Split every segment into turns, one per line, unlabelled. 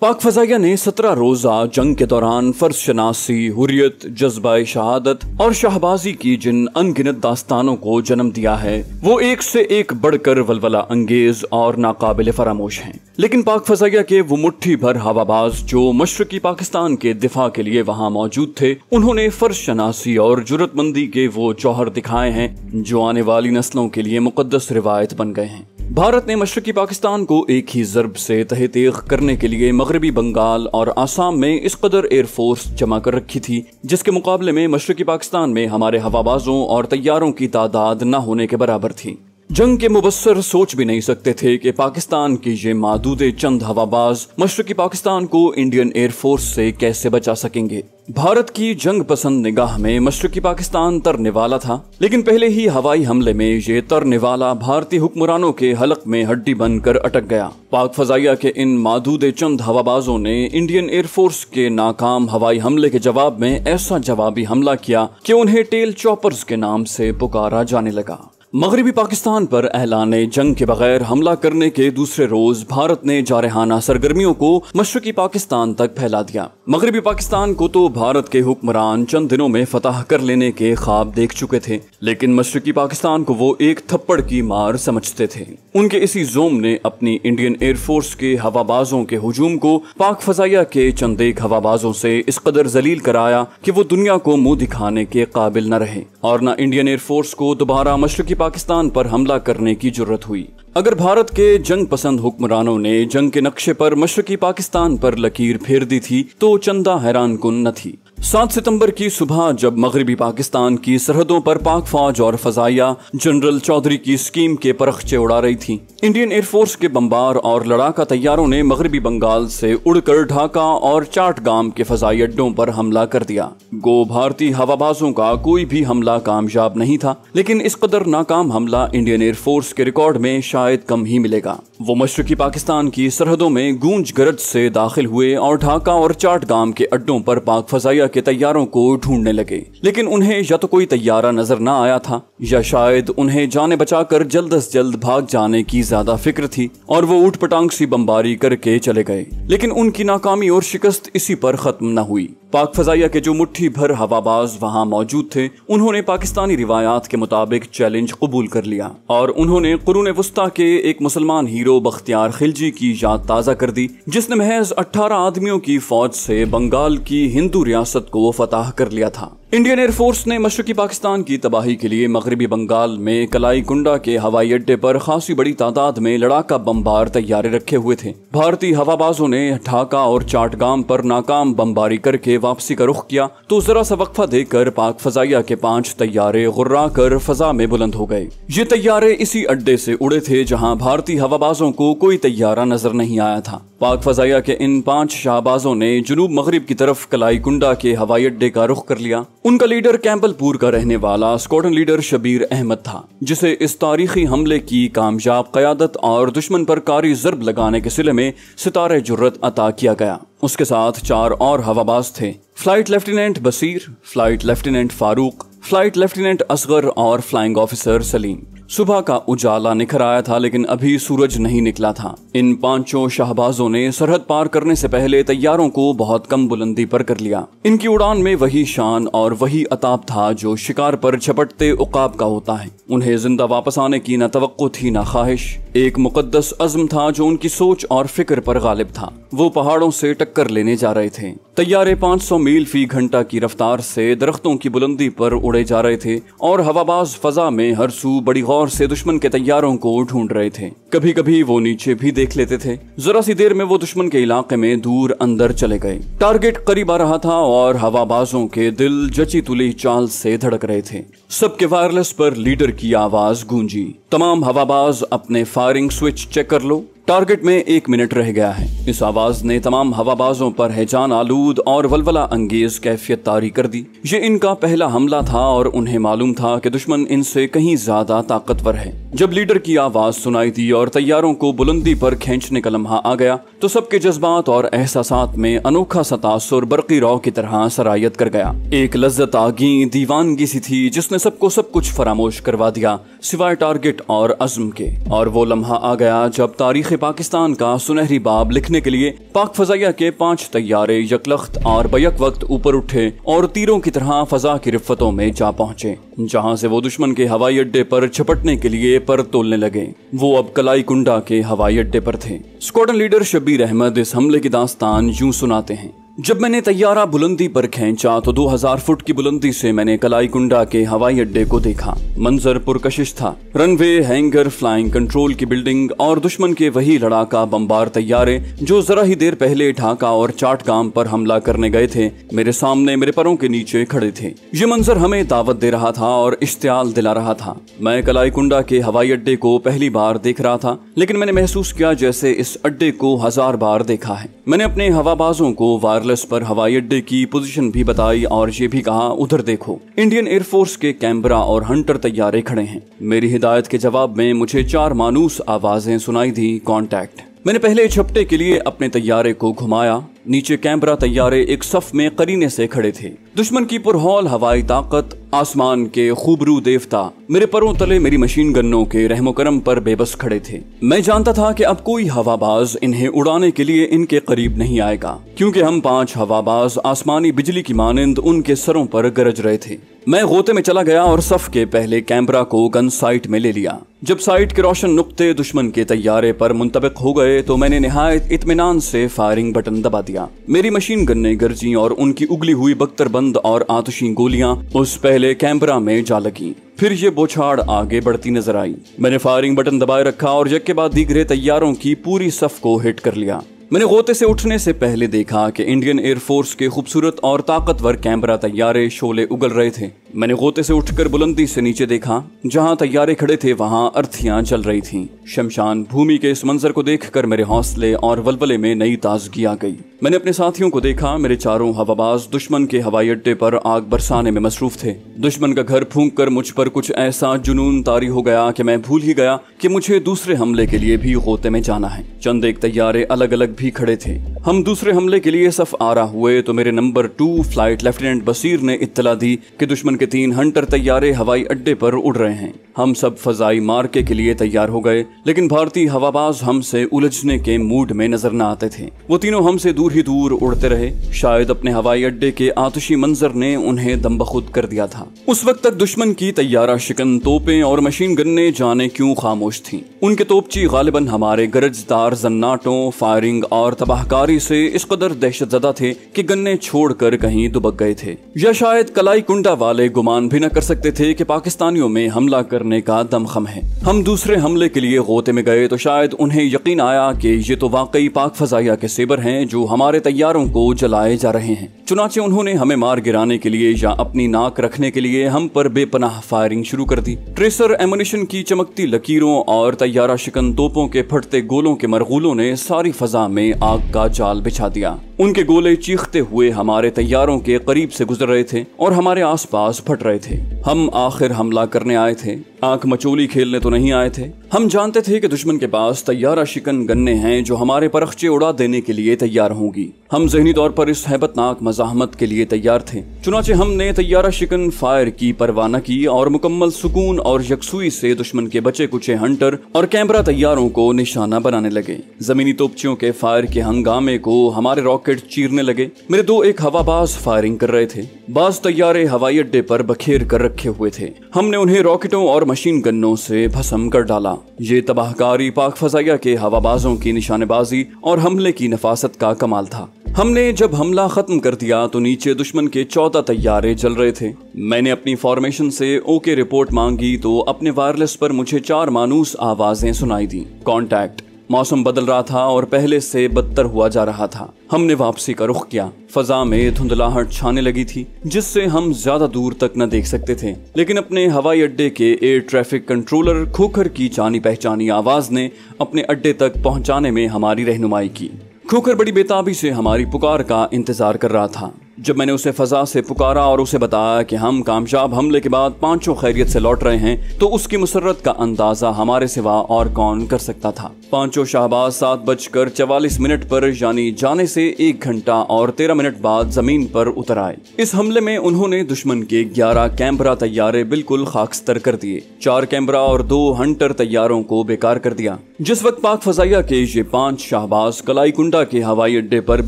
पाक फजाइया ने सत्रह रोजा जंग के दौरान फर्ज शनासी हुरियत जज्बा शहादत और शाहबाजी की जिन अनगिनत दास्तानों को जन्म दिया है वो एक से एक बढ़कर वलवला अंगेज और नाकाबिल फरामोश हैं लेकिन पाक फजाइया के वो मुट्ठी भर हवाबाज जो मशरकी पाकिस्तान के दिफा के लिए वहाँ मौजूद थे उन्होंने फर्ज शनासी और जरूरतमंदी के वो जौहर दिखाए हैं जो आने वाली नस्लों के लिए मुकदस रिवायत बन गए हैं भारत ने मशरकी पाकिस्तान को एक ही जरब से तहतीक करने के लिए मगरबी बंगाल और आसाम में इस कदर एयरफोर्स जमा कर रखी थी जिसके मुकाबले में मशरकी पाकिस्तान में हमारे हवाबाजों और तैयारों की तादाद न होने के बराबर थी जंग के मुबसर सोच भी नहीं सकते थे कि पाकिस्तान के ये मादूद चंद हवाबाज मशरकी पाकिस्तान को इंडियन एयरफोर्स से कैसे बचा सकेंगे भारत की जंग पसंद निगाह में मशरकी पाकिस्तान तरने वाला था लेकिन पहले ही हवाई हमले में ये तरने वाला भारतीय हुक्मरानों के हलक में हड्डी बनकर अटक गया पाक फजाइया के इन मादूद चंद हवाबाजों ने इंडियन एयरफोर्स के नाकाम हवाई हमले के जवाब में ऐसा जवाबी हमला किया कि उन्हें टेल चौपर्स के नाम से पुकारा जाने लगा मगरबी पाकिस्तान पर एलान जंग के बगैर हमला करने के दूसरे रोज भारत ने जारहाना सरगर्मियों को मशरकी पाकिस्तान तक फैला दिया मगरबी पाकिस्तान को तो भारत के हुक्मरान चंद दिनों में फतह कर लेने के ख्वाब देख चुके थे लेकिन मशरकी पाकिस्तान को वो एक थप्पड़ की मार समझते थे उनके इसी जोम ने अपनी इंडियन एयरफोर्स के हवाबाजों के हजूम को पाक फजाइया के एक हवाबाजों से इस कदर जलील कराया कि वो दुनिया को मुंह दिखाने के काबिल न रहे और न इंडियन एयरफोर्स को दोबारा मशरकी पाकिस्तान पर हमला करने की जरूरत हुई अगर भारत के जंग पसंद हुक्मरानों ने जंग के नक्शे पर मशरकी पाकिस्तान पर लकीर फेर दी थी तो चंदा हैरान कन न थी सात सितंबर की सुबह जब मगरबी पाकिस्तान की सरहदों पर पाक फौज और फजाइया जनरल चौधरी की स्कीम के परखचे उड़ा रही थी इंडियन एयरफोर्स के बम्बार और लड़ाका तैयारों ने मगरबी बंगाल से उड़कर ढाका और चाटगाम के फजाई अड्डों पर हमला कर दिया गो भारतीय हवाबाजों का कोई भी हमला कामयाब नहीं था लेकिन इस कदर नाकाम हमला इंडियन एयरफोर्स के रिकॉर्ड में शायद कम ही मिलेगा वो मशरकी पाकिस्तान की सरहदों में गूंज गरज से दाखिल हुए और ढाका और चाटगाम के अड्डों पर पाक फजाइया के तैयारों को ढूंढने लगे लेकिन उन्हें या तो कोई तैयारा नजर न आया था या शायद उन्हें जाने बचाकर जल्द अज जल्द भाग जाने की ज्यादा फिक्र थी और वो ऊट पटांग सी बम्बारी करके चले गए लेकिन उनकी नाकामी और शिकस्त इसी पर खत्म न हुई पाक फजाइया के जो मुट्ठी भर हवाबाज वहां मौजूद थे उन्होंने पाकिस्तानी रिवायात के मुताबिक चैलेंज कबूल कर लिया और उन्होंने कुरून वस्ता के एक मुसलमान हीरो बख्तियार खिलजी की याद ताज़ा कर दी जिसने महज अठारह आदमियों की फौज से बंगाल की हिंदू रियासत को फतह कर लिया था इंडियन एयरफोर्स ने मशरकी पाकिस्तान की तबाही के लिए मगरबी बंगाल में कलाई कुंडा के हवाई अड्डे पर खासी बड़ी तादाद में लड़ाका बमबार तैयारे रखे हुए थे भारतीय हवाबाजों ने ढाका और चाटगाम पर नाकाम बमबारी करके वापसी का रुख किया तो जरा सा वक्फा देकर पाक फजाइया के पांच तैयारे गुर्रा कर फजा में बुलंद हो गए ये तैयारे इसी अड्डे से उड़े थे जहाँ भारतीय हवाबाजों को कोई तैयारा नजर नहीं आया था पाक फजाइया के इन पांच शाहबाजों ने जुनूब मगरब की तरफ कलाई कुंडा के हवाई अड्डे का रुख कर लिया उनका लीडर कैंपलपुर का रहने वाला स्कॉटन लीडर शबीर अहमद था जिसे इस तारीखी हमले की कामयाब क्यादत और दुश्मन पर कारी जरब लगाने के सिले में सितारे जुर्रत अता किया गया उसके साथ चार और हवाबाज थे flight lieutenant Basir flight lieutenant Farooq flight lieutenant Asghar और फ्लाइंग ऑफिसर सलीम सुबह का उजाला निखर आया था लेकिन अभी सूरज नहीं निकला था इन पांचों शाहबाजों ने सरहद पार करने से पहले तैयारों को बहुत कम बुलंदी पर कर लिया इनकी उड़ान में वही शान और वही अताप था जो शिकार पर झपटते उकाब का होता है उन्हें जिंदा वापस आने की न तो थी न ख्वाहिश एक मुकद्दस अज़म था जो उनकी सोच और फिक्र पर गालिब था वो पहाड़ों से टक्कर लेने जा रहे थे तैयारे 500 मील फी घंटा की रफ्तार से दरख्तों की बुलंदी पर उड़े जा रहे थे और हवाबाज फजा में हर सू बड़ी गौर से दुश्मन के तैयारों को ढूंढ रहे थे कभी कभी वो नीचे भी देख लेते थे जरा सी देर में वो दुश्मन के इलाके में दूर अंदर चले गए टारगेट करीब आ रहा था और हवाबाजों के दिल जची तुली चाल से धड़क रहे थे सबके वायरलेस पर लीडर की आवाज गूंजी तमाम हवाबाज अपने वायरिंग स्विच चेक कर लो टारगेट में एक मिनट रह गया है इस आवाज ने तमाम हवाबाजों पर हैजान आलूद और वलवला अंगेज कैफियत तारी कर दी ये इनका पहला हमला था और उन्हें मालूम था कि दुश्मन इनसे कहीं ज्यादा ताकतवर है जब लीडर की आवाज सुनाई दी और तैयारों को बुलंदी पर खींचने का लम्हा आ गया तो सबके जज्बात और एहसास में अनोखा सतासुर बरकी रॉ की तरह सरायत कर गया एक लज्जत आगी दीवानगी सी थी जिसने सबको सब कुछ फरामोश करवा दिया सिवाय टारगेट और अजम के और वो लम्हा आ गया जब तारीख पाकिस्तान का सुनहरी बाब लिखने के लिए पाक फजाइया के पांच तैयारे यकलख्त और बयक वक्त ऊपर उठे और तीरों की तरह फजा की रिफतों में जा पहुंचे जहां से वो दुश्मन के हवाई अड्डे पर छपटने के लिए पर तोलने लगे वो अब कलाई कुंडा के हवाई अड्डे पर थे स्क्वाडन लीडर शबीर अहमद इस हमले की दास्तान यूं सुनाते हैं जब मैंने तैयारा बुलंदी पर खेचा तो 2000 फुट की बुलंदी से मैंने कलाईकुंडा के हवाई अड्डे को देखा मंजर पुरकशिश था रनवे हैंगर फ्लाइंग कंट्रोल की बिल्डिंग और दुश्मन के वही लड़ाका बम्बार तैयारे जो जरा ही देर पहले ढाका और चाटगाम पर हमला करने गए थे मेरे सामने मेरे परों के नीचे खड़े थे ये मंजर हमें दावत दे रहा था और इश्तियाल दिला रहा था मैं कलाईकुंडा के हवाई अड्डे को पहली बार देख रहा था लेकिन मैंने महसूस किया जैसे इस अड्डे को हजार बार देखा है मैंने अपने हवाबाजों को वार वायरलेस पर हवाई अड्डे की पोजीशन भी बताई और ये भी कहा उधर देखो इंडियन एयरफोर्स के कैमरा और हंटर तैयारे खड़े हैं मेरी हिदायत के जवाब में मुझे चार मानूस आवाजें सुनाई दी कॉन्टैक्ट मैंने पहले छपटे के लिए अपने तैयारे को घुमाया नीचे कैमरा तैयारे एक सफ में करीने से खड़े थे दुश्मन की पुरहौल हवाई ताकत आसमान के खूबरू देवता मेरे परों तले मेरी मशीन गन्नों के रहमोक्रम पर बेबस खड़े थे मैं जानता था कि अब कोई हवाबाज इन्हें उड़ाने के लिए इनके करीब नहीं आएगा क्योंकि हम पांच हवाबाज आसमानी बिजली की मानंद उनके सरों पर गरज रहे थे मैं गोते में चला गया और सफ के पहले कैमरा को गन साइट में ले लिया जब साइट के रोशन नुकते दुश्मन के तैयारे पर मुंतबिक हो गए तो मैंने नहायत इतमान से फायरिंग बटन दबा दिया दिया मेरी मशीन गन्ने गर्जी और उनकी उगली हुई बख्तरबंद और आतशी गोलियां उस पहले कैमरा में जा लगी फिर ये बोछाड़ आगे बढ़ती नजर आई मैंने फायरिंग बटन दबाए रखा और जग के बाद दिख रहे तैयारों की पूरी सफ को हिट कर लिया मैंने गोते से उठने से पहले देखा कि इंडियन एयरफोर्स के खूबसूरत और ताकतवर कैमरा तैयारे शोले उगल रहे थे मैंने गोते से उठकर बुलंदी से नीचे देखा जहां तैयारे खड़े थे वहां अर्थियां जल रही थीं। शमशान भूमि के इस मंजर को देखकर मेरे हौसले और वलवले में नई ताजगी आ गई मैंने अपने साथियों को देखा मेरे चारों हवाबाज दुश्मन के हवाई अड्डे पर आग बरसाने में मसरूफ थे दुश्मन का घर फूक कर मुझ पर कुछ ऐसा जुनून तारी हो गया कि मैं भूल ही गया कि मुझे दूसरे हमले के लिए भी गोते में जाना है चंद एक तैयारे अलग अलग भी खड़े थे हम दूसरे हमले के लिए सफ आरा हुए तो मेरे number two flight lieutenant Basir ने इत्तला दी कि दुश्मन के तीन हंटर तैयारे हवाई अड्डे पर उड़ रहे हैं हम सब फजाई मार्के के लिए तैयार हो गए लेकिन भारतीय हवाबाज हमसे उलझने के मूड में नजर न आते थे वो तीनों हमसे दूर ही दूर उड़ते रहे शायद अपने हवाई अड्डे के आतशी मंजर ने उन्हें दम्बखुद कर दिया था उस वक्त तक दुश्मन की तैयारा शिकन तोपे और मशीन गन्ने जाने क्यों खामोश थी उनके तोपची गालिबन हमारे गरजदार जन्नाटों फायरिंग और तबाहकारी से इस कदर दहशत जदा थे कि गन्ने छोड़कर कहीं दुबक गए थे या शायद कलाई कुंडा वाले गुमान भी न कर सकते थे कि पाकिस्तानियों में हमला करने का दमखम है हम दूसरे हमले के लिए गोते में गए तो शायद उन्हें यकीन आया कि ये तो वाकई पाक फजाइया के सेबर हैं जो हमारे तैयारों को जलाए जा रहे हैं चुनाचे उन्होंने हमें मार गिराने के लिए या अपनी नाक रखने के लिए हम पर बेपनाह फायरिंग शुरू कर दी ट्रेसर एमोनिशन की चमकती लकीरों और तैयारा शिकन तोपों के फटते गोलों के मरगूलों ने सारी फजा में आग का जाल बिछा दिया उनके गोले चीखते हुए हमारे तैयारों के करीब से गुजर रहे थे और हमारे आसपास फट रहे थे हम आखिर हमला करने आए थे आंख मचोली खेलने तो नहीं आए थे हम जानते थे कि दुश्मन के पास तैयारा शिकन गन्ने हैं जो हमारे परखचे उड़ा देने के लिए तैयार होंगी हम जहनी तौर पर इस हैबतनाक मजामत के लिए तैयार थे चुनाचे हमने तैयारा शिकन फायर की परवाना की और मुकम्मल सुकून और यकसुई से दुश्मन के बचे कुचे हंटर और कैमरा तैयारों को निशाना बनाने लगे जमीनी तोपचियों के फायर के हंगामे को हमारे रॉक रॉकेट चीरने लगे मेरे दो एक हवाबाज फायरिंग कर रहे थे बाज तैयारे हवाई अड्डे पर बखेर कर रखे हुए थे हमने उन्हें रॉकेटों और मशीन गन्नों से भसम कर डाला ये तबाहकारी पाक फजाइया के हवाबाजों की निशानेबाजी और हमले की नफासत का कमाल था हमने जब हमला खत्म कर दिया तो नीचे दुश्मन के चौदह तैयारे चल रहे थे मैंने अपनी फॉर्मेशन से ओके रिपोर्ट मांगी तो अपने वायरलेस पर मुझे चार मानूस आवाजें सुनाई दी कॉन्टैक्ट मौसम बदल रहा था और पहले से बदतर हुआ जा रहा था हमने वापसी का रुख किया फजा में धुंधलाहट छाने लगी थी जिससे हम ज्यादा दूर तक न देख सकते थे लेकिन अपने हवाई अड्डे के एयर ट्रैफिक कंट्रोलर खोखर की जानी पहचानी आवाज ने अपने अड्डे तक पहुंचाने में हमारी रहनुमाई की खोखर बड़ी बेताबी से हमारी पुकार का इंतजार कर रहा था जब मैंने उसे फजा से पुकारा और उसे बताया कि हम कामयाब हमले के बाद पांचों खैरियत से लौट रहे हैं तो उसकी मुसरत का अंदाजा हमारे सिवा और कौन कर सकता था पांचों शाहबाज सात बजकर चवालीस मिनट पर यानी जाने से एक घंटा और तेरह मिनट बाद जमीन पर उतर आए इस हमले में उन्होंने दुश्मन के ग्यारह कैमरा तैयारे बिल्कुल खाकस्तर कर दिए चार कैमरा और दो हंटर तैयारों को बेकार कर दिया जिस वक्त पाक फजाइया के ये पांच शाहबाज कलाई के हवाई अड्डे पर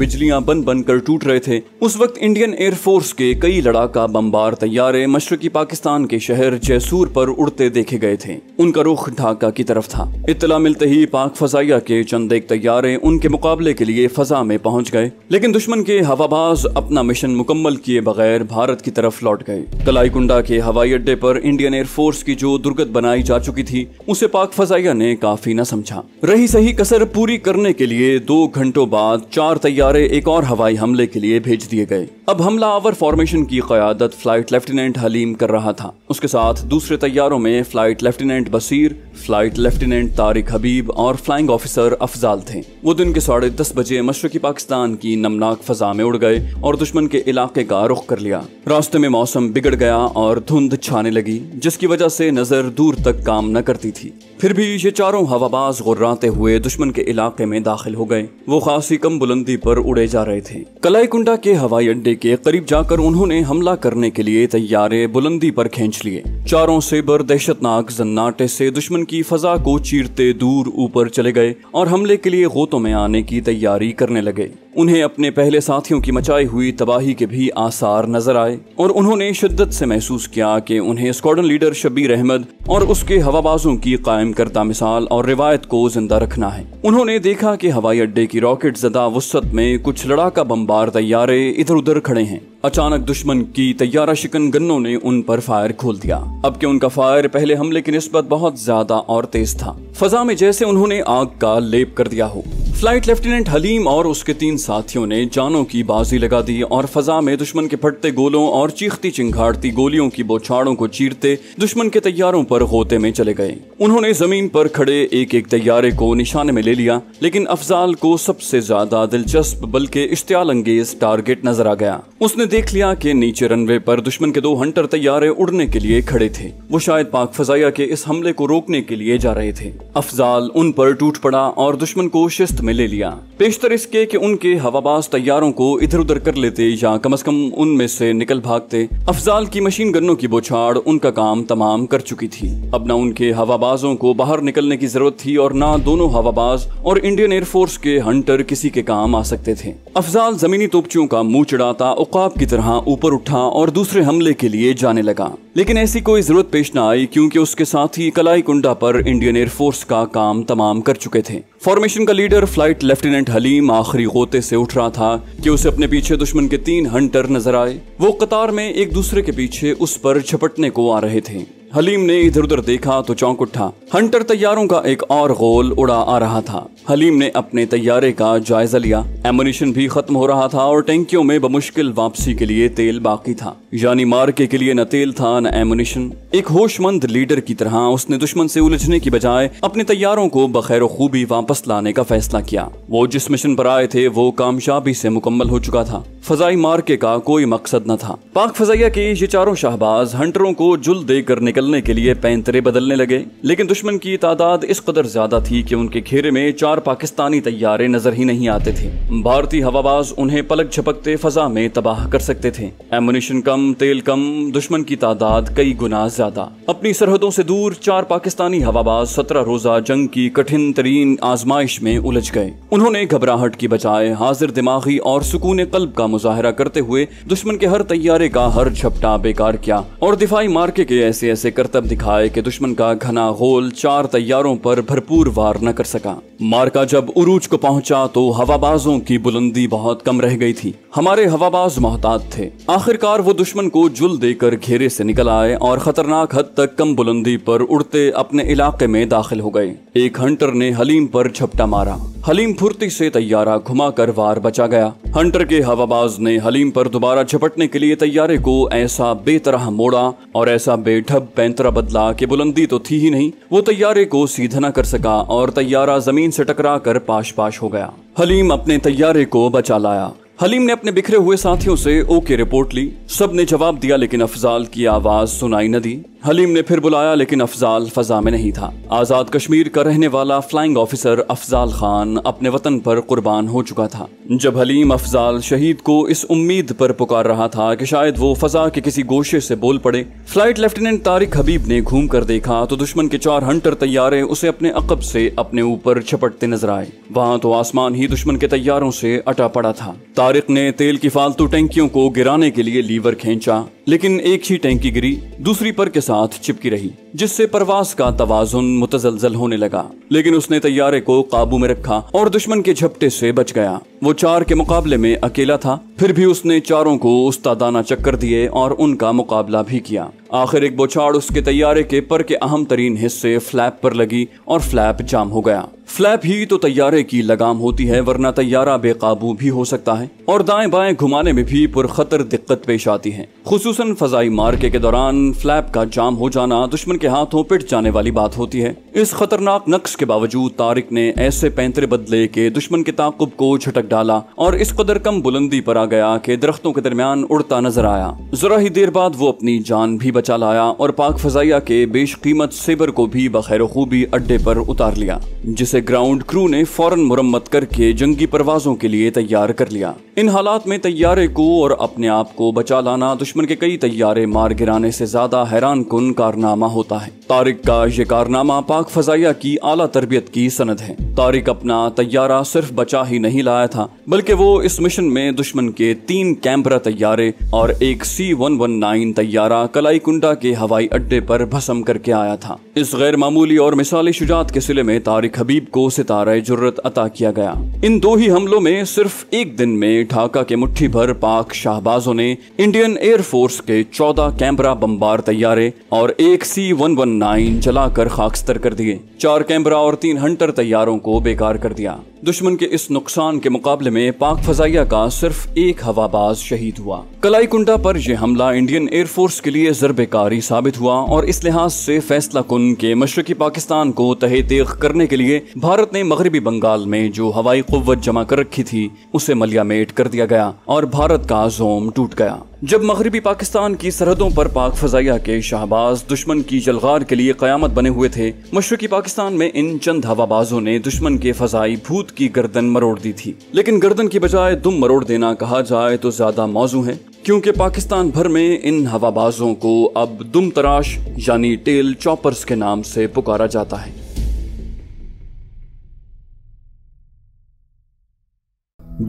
बिजलियां बन बन कर टूट रहे थे उस वक्त इंडियन एयरफोर्स के कई लड़ाका बम्बार तैयारे मशरकी पाकिस्तान के शहर जयसूर पर उड़ते देखे गए थे उनका रुख ढाका की तरफ था इतला मिलते ही पाक फजाइया के चंद एक तैयारे उनके मुकाबले के लिए फजा में पहुंच गए लेकिन दुश्मन के हवाबाज अपना मिशन मुकम्मल किए बगैर भारत की तरफ लौट गए कलाईकुंडा के हवाई अड्डे पर इंडियन एयरफोर्स की जो दुर्गत बनाई जा चुकी थी उसे पाक फजाइया ने काफी न समझा रही सही कसर पूरी करने के लिए दो घंटों बाद चार तैयारे एक और हवाई हमले के लिए भेज दिए गए अब हमला आवर फॉर्मेशन की क्यादत फ्लाइट लेफ्टिनेंट हलीम कर रहा था उसके साथ दूसरे तैयारों में flight lieutenant Basir flight lieutenant Tariq Habib और फ्लाइंग ऑफिसर अफजाल थे वो दिन के साढ़े दस बजे मशरकी पाकिस्तान की नमनाक फजा में उड़ गए और दुश्मन के इलाके का रुख कर लिया रास्ते में मौसम बिगड़ गया और धुंध छाने लगी जिसकी वजह से नजर दूर तक काम न करती थी फिर भी ये चारों हवाबाज गुर्राते हुए दुश्मन के इलाके में दाखिल हो गए वो खासी कम बुलंदी पर उड़े जा रहे थे कलाई कुंडा के हवाई डंडे के करीब जाकर उन्होंने हमला करने के लिए तैयारे बुलंदी पर खींच लिए चारों सेबर दहशतनाक जन्नाटे से दुश्मन की फजा को चीरते दूर ऊपर चले गए और हमले के लिए गोतों में आने की तैयारी करने लगे उन्हें अपने पहले साथियों की मचाई हुई तबाही के भी आसार नजर आए और उन्होंने शिद्दत से महसूस किया कि उन्हें स्क्वाडन लीडर शबीर अहमद और उसके हवाबाजों की कायम करता मिसाल और रिवायत को जिंदा रखना है उन्होंने देखा कि हवाई अड्डे की रॉकेट जदा वसत में कुछ लड़ाका बम्बार तैयारे इधर उधर खड़े हैं अचानक दुश्मन की तैयारा शिकन गन्नों ने उन पर फायर खोल दिया अब के उनका फायर पहले हमले की नस्बत बहुत ज्यादा और तेज था फजा में जैसे उन्होंने आग का लेप कर दिया हो फ्लाइट लेफ्टिनेंट हलीम और उसके तीन साथियों ने जानों की बाजी लगा दी और फजा में दुश्मन के फटते गोलों और चीखती चिंघाड़ती गोलियों की बौछाड़ों को चीरते दुश्मन के तैयारों पर होते में चले गए उन्होंने जमीन पर खड़े एक एक तैयारे को निशाने में ले लिया लेकिन अफजाल को सबसे ज्यादा दिलचस्प बल्कि इश्तियाल अंगेज टारगेट नजर आ गया उसने देख लिया के नीचे रनवे पर दुश्मन के दो हंटर तैयारे उड़ने के लिए खड़े थे वो शायद पाक फजाया के इस हमले को रोकने के लिए जा रहे थे अफजाल उन पर टूट पड़ा और दुश्मन को शिस्त में ले लिया पेशतर इसके कि उनके हवाबाज तैयारों को इधर उधर कर लेते या कम अज कम उनमें से निकल भागते अफजाल की मशीन गन्नों की बोछाड़ उनका काम तमाम कर चुकी थी अब न उनके हवाबाजों को बाहर निकलने की जरूरत थी और न दोनों हवाबाज और इंडियन एयरफोर्स के हंटर किसी के काम आ सकते थे अफजाल जमीनी तोपचियों का मुंह चढ़ाता उकाब की तरह ऊपर उठा और दूसरे हमले के लिए जाने लगा लेकिन ऐसी कोई ज़रूरत पेश ना आई क्योंकि उसके साथ ही कलाई कुंडा पर इंडियन एयरफोर्स का काम तमाम कर चुके थे फॉर्मेशन का लीडर फ्लाइट लेफ्टिनेंट हलीम आखिरी गोते से उठ रहा था कि उसे अपने पीछे दुश्मन के तीन हंटर नजर आए वो कतार में एक दूसरे के पीछे उस पर झपटने को आ रहे थे हलीम ने इधर उधर देखा तो चौंक उठा हंटर तैयारों का एक और गोल उड़ा आ रहा था हलीम ने अपने तैयारे का जायजा लिया एमोनिशन भी खत्म हो रहा था और टैंकियों में बमुश्किल वापसी के लिए तेल बाकी था यानी मार्के के लिए न तेल था न एमुनिशन एक होशमंद लीडर की तरह उसने दुश्मन से उलझने की बजाय अपने तैयारों को बखैर खूबी वापस लाने का फैसला किया वो जिस मिशन पर आए थे वो कामयाबी से मुकम्मल हो चुका था फजाई मार्के का कोई मकसद न था पाक फजाइया के ये चारों शाहबाज हंटरों को जुल दे करने निकलने के लिए पैंतरे बदलने लगे लेकिन दुश्मन की तादाद इस कदर ज्यादा थी कि उनके घेरे में चार पाकिस्तानी तैयारे नजर ही नहीं आते थे भारतीय हवाबाज उन्हें पलक झपकते फजा में तबाह कर सकते थे एमुनेशन कम तेल कम दुश्मन की तादाद कई गुना ज्यादा अपनी सरहदों से दूर चार पाकिस्तानी हवाबाज सत्रह रोजा जंग की कठिन तरीन आजमाइश में उलझ गए उन्होंने घबराहट की बजाय हाजिर दिमागी और सुकून कल्ब का मुजाहरा करते हुए दुश्मन के हर तैयारे का हर झपटा बेकार किया और दिफाई मार्के के ऐसे ऐसे से करतब दिखाए कि दुश्मन का घना होल चार तैयारों पर भरपूर वार न कर सका मार्का जब उरूज को पहुंचा तो हवाबाजों की बुलंदी बहुत कम रह गई थी हमारे हवाबाज मोहताद थे आखिरकार वो दुश्मन को जुल देकर घेरे से निकल आए और खतरनाक हद तक कम बुलंदी पर उड़ते अपने इलाके में दाखिल हो गए एक हंटर ने हलीम पर झपटा मारा हलीम फुर्ती से तैयारा घुमाकर वार बचा गया हंटर के हवाबाज ने हलीम पर दोबारा झपटने के लिए तैयारे को ऐसा बेतरह मोड़ा और ऐसा बेढब पैंतरा बदला कि बुलंदी तो थी ही नहीं वो तैयारे को सीधा न कर सका और तैयारा जमीन से टकरा कर पाश पाश हो गया हलीम अपने तैयारे को बचा लाया हलीम ने अपने बिखरे हुए साथियों से ओके रिपोर्ट ली सब ने जवाब दिया लेकिन अफजाल की आवाज सुनाई न दी हलीम ने फिर बुलाया लेकिन अफजाल फजा में नहीं था आज़ाद कश्मीर का रहने वाला फ्लाइंग ऑफिसर अफजाल खान अपने वतन पर कुर्बान हो चुका था जब हलीम अफजाल शहीद को इस उम्मीद पर पुकार रहा था कि शायद वो फजा के किसी गोशे से बोल पड़े फ्लाइट लेफ्टिनेंट तारिक हबीब ने घूम कर देखा तो दुश्मन के चार हंटर तैयारे उसे अपने अकब से अपने ऊपर छपटते नजर आए वहाँ तो आसमान ही दुश्मन के तैयारों से अटा पड़ा था तारिक ने तेल की फालतू टैंकियों को गिराने के लिए लीवर खींचा लेकिन एक ही टैंकी गिरी दूसरी पर के साथ चिपकी रही जिससे परवास का तवाजुन मुतजलजल होने लगा लेकिन उसने तैयारे को काबू में रखा और दुश्मन के झपटे से बच गया वो चार के मुकाबले में अकेला था फिर भी उसने चारों को उस्तादाना चक्कर दिए और उनका मुकाबला भी किया आखिर एक बोछाड़ उसके तैयारे के पर के अहम तरीन हिस्से फ्लैप पर लगी और फ्लैप जाम हो गया फ्लैप ही तो तैयारे की लगाम होती है वरना तैयारा बेकाबू भी हो सकता है और दाएं बाएं घुमाने में भी पुरखतर दिक्कत पेश आती है खसूस फजाई मार्के के दौरान फ्लैप का जाम हो जाना दुश्मन के हाथों पिट जाने वाली बात होती है इस खतरनाक नक्श के बावजूद तारिक ने ऐसे पैंतरे बदले के दुश्मन के ताकुब को झटक डाला और इस कदर कम बुलंदी पर आ गया कि दरख्तों के दरमियान उड़ता नजर आया जरा ही देर बाद वो अपनी जान भी बचा लाया और पाक फजाइया के बेशकीमत सेबर को भी बखैर खूबी अड्डे पर उतार लिया जिसे ग्राउंड क्रू ने फौरन मुरम्मत करके जंगी परवाजों के लिए तैयार कर लिया इन हालात में तैयारे को और अपने आप को बचा लाना दुश्मन के कई तैयारे मार गिराने से ज्यादा हैरान कन कारनामा होता है तारिक का ये कारनामा पाक फजाइया की आला तरबियत की सनद है तारिक अपना तैयारा सिर्फ बचा ही नहीं लाया था बल्कि वो इस मिशन में दुश्मन के तीन कैमरा तैयारे और एक सी वन वन नाइन तैयारा कलाई कुंडा के हवाई अड्डे पर भसम करके आया था इस गैर मामूली और मिसाली शुजात के सिले में तारिक हबीब को सितारा जरूरत अता किया गया इन दो ही हमलों में सिर्फ एक दिन में ढाका के मुठ्ठी भर पाक शाहबाजों ने इंडियन एयरफोर्स के चौदह कैमरा बम्बार तैयारे और एक सी वन वन नाइन जलाकर खाकस्तर कर दिए चार कैमरा और तीन हंटर तैयारों को बेकार कर दिया दुश्मन के इस नुकसान के मुकाबले में पाक फजाइया का सिर्फ एक हवाबाज शहीद हुआ कलाई कुंडा पर यह हमला इंडियन एयरफोर्स के लिए जरबेकारी साबित हुआ और इस लिहाज से फैसला कुन के मशरकी पाकिस्तान को तहे तेख करने के लिए भारत ने मगरबी बंगाल में जो हवाई कुत जमा कर रखी थी उसे मलियामेट कर दिया गया और भारत का जोम टूट गया जब मगरबी पाकिस्तान की सरहदों पर पाक फजाइया के शाहबाज दुश्मन की जलगार के लिए क्यामत बने हुए थे मशरकी पाकिस्तान में इन चंद हवाबाजों ने दुश्मन के फजाई भूत खुद की गर्दन मरोड़ दी थी लेकिन गर्दन की बजाय दुम मरोड़ देना कहा जाए तो ज्यादा मौजू है क्योंकि पाकिस्तान भर में इन हवाबाजों को अब दुम तराश यानी टेल चॉपर्स के नाम से पुकारा जाता है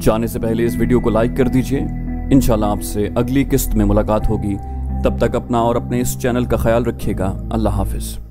जाने से पहले इस वीडियो को लाइक कर दीजिए इंशाल्लाह आपसे अगली किस्त में मुलाकात होगी तब तक अपना और अपने इस चैनल का ख्याल रखिएगा अल्लाह हाफिज़